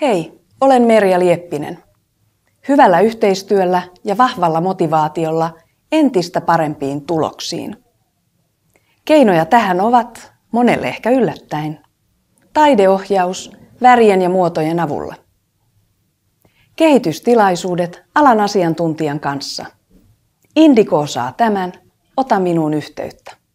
Hei, olen Merja Lieppinen. Hyvällä yhteistyöllä ja vahvalla motivaatiolla entistä parempiin tuloksiin. Keinoja tähän ovat, monelle ehkä yllättäen, taideohjaus värien ja muotojen avulla. Kehitystilaisuudet alan asiantuntijan kanssa. Indiko saa tämän, ota minuun yhteyttä.